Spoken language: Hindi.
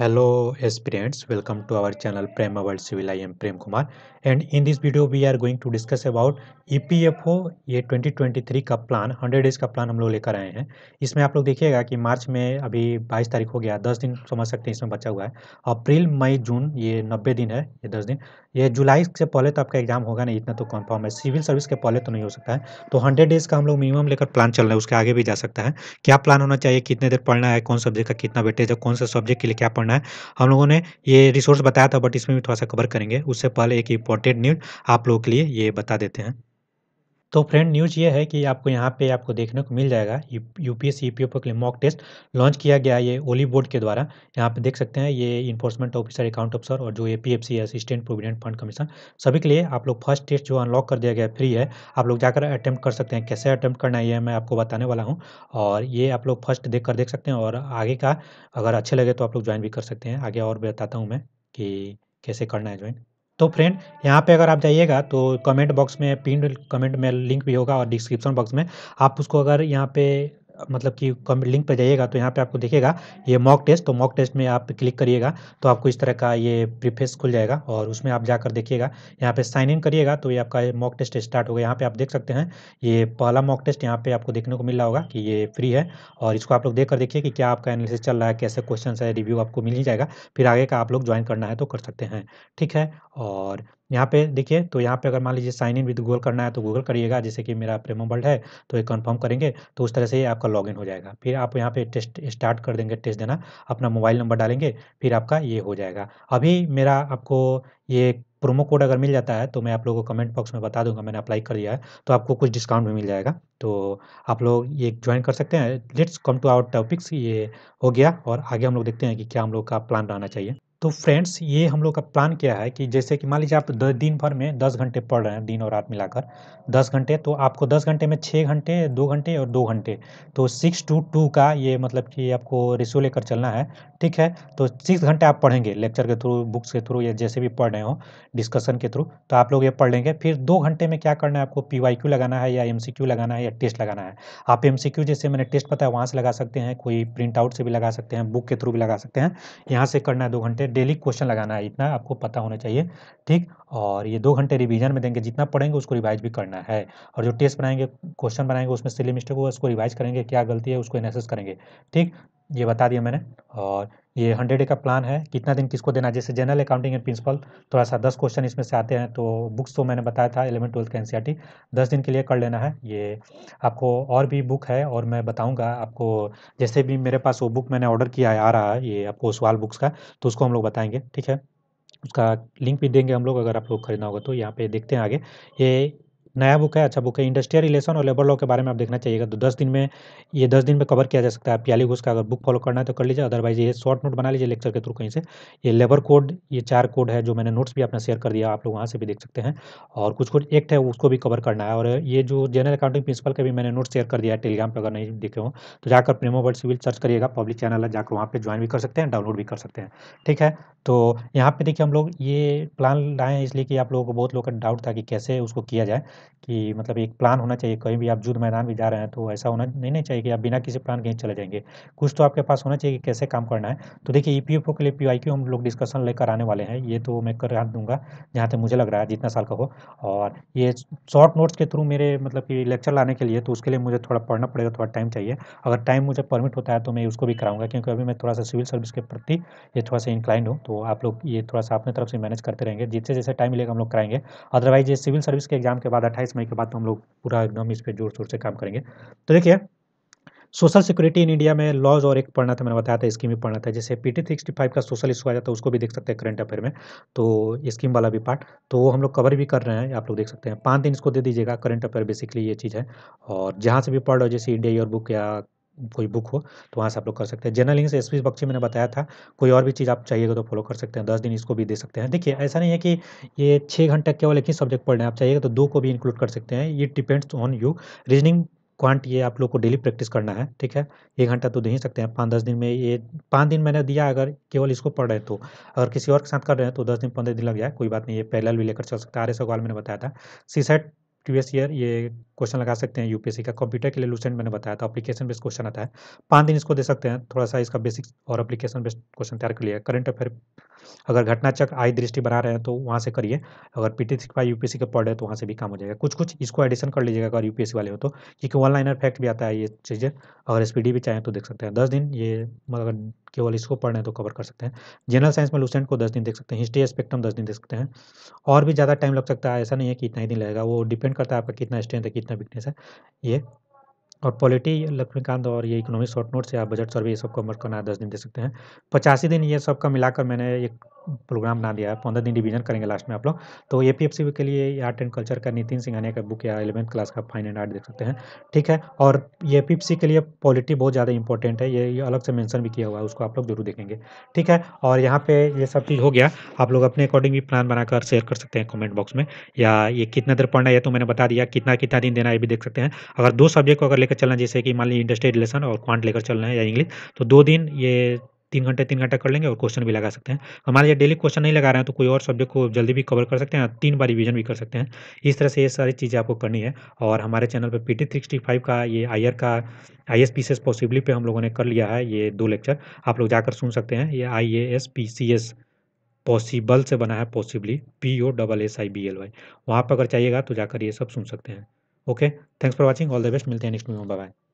hello aspirants welcome to our channel prema world civil i am prem kumar and in this video we are going to discuss about epfo ये 2023 का प्लान 100 डेज का प्लान हम लोग लेकर आए हैं इसमें आप लोग देखिएगा कि मार्च में अभी 22 तारीख हो गया 10 दिन समझ सकते हैं इसमें बचा हुआ है अप्रैल मई जून ये 90 दिन है ये 10 दिन ये जुलाई से पहले तो आपका एग्जाम होगा नहीं इतना तो कन्फर्म है सिविल सर्विस के पहले तो नहीं हो सकता है तो हंड्रेड डेज का हम लोग मिनिमम लेकर प्लान चल रहे हैं उसके आगे भी जा सकता है क्या प्लान होना चाहिए कितने देर पढ़ना है कौन सब्जेक्ट का कितना बेटेज है कौन सा सब्जेक्ट के लिए क्या पढ़ना है हम लोगों ने ये रिसोर्स बताया था बट इसमें भी थोड़ा सा कवर करेंगे उससे पहले एक इम्पोर्टेंट न्यूज आप लोगों के लिए ये बता देते हैं तो फ्रेंड न्यूज़ ये है कि आपको यहाँ पे आपको देखने को मिल जाएगा U P S C P के लिए मॉक टेस्ट लॉन्च किया गया ये ओली बोर्ड के द्वारा यहाँ पे देख सकते हैं ये इन्फोर्समेंट ऑफिसर अकाउंट ऑफिसर और जो ये P F C assistant provident fund commission सभी के लिए आप लोग फर्स्ट टेस्ट जो अनलॉक कर दिया गया फ्री है आप लोग जाकर अटैम्प्ट कर सकते हैं कैसे अटैम्प्ट करना है ये मैं आपको बताने वाला हूँ और ये आप लोग फर्स्ट देख कर देख सकते हैं और आगे का अगर अच्छे लगे तो आप लोग ज्वाइन भी कर सकते हैं आगे और बताता हूँ मैं कि कैसे करना है ज्वाइन तो फ्रेंड यहाँ पे अगर आप जाइएगा तो कमेंट बॉक्स में पिन कमेंट में लिंक भी होगा और डिस्क्रिप्शन बॉक्स में आप उसको अगर यहाँ पे मतलब कि लिंक पर जाइएगा तो यहाँ पे आपको देखिएगा ये मॉक टेस्ट तो मॉक टेस्ट में आप क्लिक करिएगा तो आपको इस तरह का ये प्रीफेस खुल जाएगा और उसमें आप जाकर देखिएगा यहाँ पे साइन इन करिएगा तो ये आपका मॉक टेस्ट स्टार्ट होगा यहाँ पे आप देख सकते हैं ये पहला मॉक टेस्ट यहाँ पे आपको देखने को मिल रहा होगा कि ये फ्री है और इसको आप लोग देख कर देखिए कि क्या आपका एनालिसिस चल रहा है कैसे क्वेश्चन है रिव्यू आपको मिल ही जाएगा फिर आगे का आप लोग ज्वाइन करना है तो कर सकते हैं ठीक है और यहाँ पे देखिए तो यहाँ पे अगर मान लीजिए साइन इन विद गूगल करना है तो गूगल करिएगा जैसे कि मेरा प्रेमो वर्ल्ड है तो ये कंफर्म करेंगे तो उस तरह से ही आपका लॉगिन हो जाएगा फिर आप यहाँ पे टेस्ट स्टार्ट कर देंगे टेस्ट देना अपना मोबाइल नंबर डालेंगे फिर आपका ये हो जाएगा अभी मेरा आपको ये प्रोमो कोड अगर मिल जाता है तो मैं आप लोगों को कमेंट बॉक्स में बता दूंगा मैंने अप्लाई कर दिया है तो आपको कुछ डिस्काउंट भी मिल जाएगा तो आप लोग ये ज्वाइन कर सकते हैं let's come to our topics ये हो गया और आगे हम लोग देखते हैं कि क्या हम लोग का प्लान रहना चाहिए तो फ्रेंड्स ये हम लोग का प्लान क्या है कि जैसे कि मान लीजिए आप दिन भर में दस घंटे पढ़ रहे हैं दिन और रात मिलाकर दस घंटे तो आपको दस घंटे में छः घंटे दो घंटे और दो घंटे तो सिक्स टू टू का ये मतलब कि आपको रेशियो लेकर चलना है ठीक है तो सिक्स घंटे आप पढ़ेंगे लेक्चर के थ्रू बुक्स के थ्रू या जैसे भी पढ़ रहे हो डिस्कशन के थ्रू तो आप लोग ये पढ़ लेंगे फिर दो घंटे में क्या करना है आपको पी वाई क्यू लगाना है या एम सी क्यू लगाना है या टेस्ट लगाना है आप एम सी क्यू जैसे मैंने टेस्ट पता है वहाँ से लगा सकते हैं कोई प्रिंट आउट से भी लगा सकते हैं बुक के थ्रू भी लगा सकते हैं यहाँ से करना है दो घंटे डेली क्वेश्चन लगाना है इतना आपको पता होना चाहिए ठीक और ये दो घंटे रिवीजन में देंगे जितना पढ़ेंगे उसको रिवाइज भी करना है और जो टेस्ट बनाएंगे क्वेश्चन बनाएंगे उसमें सिली मिस्टेक होगा उसको रिवाइज करेंगे क्या गलती है उसको एनालिसिस करेंगे ठीक ये बता दिया मैंने और ये हंड्रेड डे का प्लान है कितना दिन किसको देना जैसे जनरल अकाउंटिंग एंड प्रिंसिपल थोड़ा सा दस क्वेश्चन इसमें से आते हैं तो बुक्स तो मैंने बताया था एलेवन ट्वेल्थ का एन e दस दिन के लिए कर लेना है ये आपको और भी बुक है और मैं बताऊंगा आपको जैसे भी मेरे पास वो बुक मैंने ऑर्डर किया है आ रहा है ये आपको सवाल बुक्स का तो उसको हम लोग बताएंगे ठीक है उसका लिंक भी देंगे हम लोग अगर आप लोग खरीदना होगा तो यहाँ पे देखते हैं आगे ये नया बुक है अच्छा बुक है इंडस्ट्रियल रिलेशन और लेबर लॉ के बारे में आप देखना चाहिएगा तो दस दिन में ये दस दिन में कवर किया जा सकता है आप पियाली घोष का अगर बुक फॉलो करना है तो कर लीजिए अदरवाइज ये शॉर्ट नोट बना लीजिए लेक्चर के थ्रू कहीं से ये लेबर कोड ये चार कोड है जो मैंने नोट्स भी अपना शेयर कर दिया आप लोग वहाँ से भी देख सकते हैं और कुछ कुछ एक्ट है उसको भी कवर करना है और ये जो जनरल अकाउंटिंग प्रिंसिपल का भी मैंने नोट शेयर कर दिया टेलीग्राम पर अगर नहीं देखे हो तो जाकर प्रेमो वर्ड सिविल सर्च करिएगा पब्लिक चैनल है जाकर वहाँ पर ज्वाइन भी कर सकते हैं डाउनलोड भी कर सकते हैं ठीक है तो यहाँ पर देखिए हम लोग ये प्लान लाए हैं इसलिए कि आप लोगों को बहुत लोगों का डाउट था कि कैसे उसको किया जाए कि मतलब एक प्लान होना चाहिए कहीं भी आप युद्ध मैदान भी जा रहे हैं तो ऐसा होना नहीं, नहीं चाहिए कि आप बिना किसी प्लान कहीं चले जाएंगे कुछ तो आपके पास होना चाहिए कि कैसे काम करना है तो देखिए ई पी एफ ओ के लिए पी आई हम लोग डिस्कशन लेकर आने वाले हैं ये तो मैं करा दूंगा जहाँ तक मुझे लग रहा है जितना साल का हो और ये शॉर्ट नोट्स के थ्रू मेरे मतलब कि लेक्चर लाने के लिए तो उसके लिए मुझे थोड़ा पढ़ना पड़ेगा थोड़ा टाइम चाहिए अगर टाइम मुझे परमिट होता है तो मैं उसको भी कराऊंगा क्योंकि अभी मैं थोड़ा सा सिविल सर्विस के प्रति ये थोड़ा सा इंक्लाइंड हूँ तो आप लोग ये थोड़ा सा अपने तरफ से मैनेज करते रहेंगे जिससे जैसे टाइम मिलेगा हम लोग कराएंगे अदरवाइज ये सिविल सर्विस के एग्जाम के बाद अट्ठाईस मई के बाद तो हम लोग पूरा एकदम इस पर जोर शोर से काम करेंगे तो देखिए सोशल सिक्योरिटी इन इंडिया में लॉज और एक पढ़ना था मैंने बताया था स्कीम भी पढ़ना था जैसे पी टी सिक्सटी फाइव का सोशल इशू आ जाता है उसको भी देख सकते हैं करंट अफेयर में तो स्कीम वाला भी पार्ट तो वो हम लोग कवर भी कर रहे हैं आप लोग देख सकते हैं पाँच दिन इसको दे दीजिएगा करंट अफेयर बेसिकली ये चीज़ है और जहाँ से भी पढ़ लो जैसे इंडिया ईयर बुक या कोई बुक हो तो वहाँ से आप लोग कर सकते हैं general English S P Bakshi मैंने बताया था कोई और भी चीज़ आप चाहिएगा तो फॉलो कर सकते हैं दस दिन इसको भी दे सकते हैं देखिए ऐसा नहीं है कि ये छः घंटा केवल एक ही सब्जेक्ट पढ़ने आप चाहिएगा तो दो को भी इंक्लूड कर सकते हैं it depends on you reasoning quant ये आप लोग को डेली प्रैक्टिस करना है ठीक है एक घंटा तो दे ही सकते हैं पाँच दस दिन में ये पाँच दिन मैंने दिया अगर केवल इसको पढ़ रहे तो अगर किसी और के साथ कर रहे हैं तो दस दिन पंद्रह दिन लग जाए कोई बात नहीं ये पैरेलल भी लेकर चल सकता है आर एस मैंने बताया था सी सेट प्रीवियस ईयर ये क्वेश्चन लगा सकते हैं यूपीएससी का कंप्यूटर के लिए लूसेंट मैंने बताया था अपलीकेशन बेस्ड क्वेश्चन आता है पाँच दिन इसको दे सकते हैं थोड़ा सा इसका बेसिक और अपलीकेशन बेस्ड क्वेश्चन तैयार कर लिया करंट अफेयर अगर घटनाचक आई दृष्टि बना रहे हैं तो वहाँ से करिए अगर पी टी सिक्स यूपीएससी का पढ़ रहे तो वहाँ से भी काम हो जाएगा कुछ कुछ इसको एडिशन कर लीजिएगा अगर यूपीएससी वाले हो तो क्योंकि वन लाइनर फैक्ट भी आता है ये चीज़ें अगर एस भी चाहें तो देख सकते हैं दस दिन ये मतलब केवल इसको पढ़ना है तो कवर कर सकते हैं जनरल साइंस में लूसेंट को दस दिन देख सकते हैं हिस्ट्री स्पेक्ट्रम दस दिन देख सकते हैं और भी ज़्यादा टाइम लग सकता है ऐसा नहीं है कि इतना ही दिन लगेगा वो डिपेंड करता है आपका कितना स्ट्रेंथ है कितना वीकनेस है ये और पॉलिटी लक्ष्मीकांत और ये इकोनॉमिक शॉर्ट नोट से आप बजट सर्वे ये सब कवर करना है दस दिन दे सकते हैं पचासी दिन ये सब का मिलाकर मैंने एक प्रोग्राम बना दिया है पंद्रह दिन डिवीजन करेंगे लास्ट में आप लोग तो ए पी के लिए आर्ट एंड कल्चर का नितिन सिंघानिया का बुक या एलेवंथ क्लास का फाइन एंड आर्ट देख सकते हैं ठीक है और ए पी के लिए पॉलिटी बहुत ज़्यादा इंपॉर्टेंट है ये, अलग से मैंशन भी किया हुआ है उसको आप लोग जरूर देखेंगे ठीक है और यहाँ पर ये सब चीज़ हो गया आप लोग अपने अकॉर्डिंग भी प्लान बनाकर शेयर कर सकते हैं कॉमेंट बॉक्स में या ये कितना देर पढ़ना है तो मैंने बता दिया कितना कितना दिन देना है ये भी देख सकते हैं अगर दो सब्जेक्ट को अगर लेकर चलना जैसे कि मान लीजिए इंडस्ट्री रिलेशन और क्वांट लेकर चलना है या इंग्लिश तो दो दिन ये तीन घंटे तीन घंटा कर लेंगे और क्वेश्चन भी लगा सकते हैं हमारे यहाँ डेली क्वेश्चन नहीं लगा रहे हैं तो कोई और सब्जेक्ट को जल्दी भी कवर कर सकते हैं तीन बार रिवीजन भी कर सकते हैं इस तरह से ये सारी चीज़ें आपको करनी है और हमारे चैनल पर पी टी सिक्सटी फाइव का ये आई का I S P C S possibly पे हम लोगों ने कर लिया है ये दो लेक्चर आप लोग जाकर सुन सकते हैं ये I A S P C S possible से बना है possibly P O double S I B L Y वहाँ पर अगर चाहिएगा तो जाकर ये सब सुन सकते हैं okay thanks for watching all the best मिलते हैं नेक्स्ट वीडियो में बाय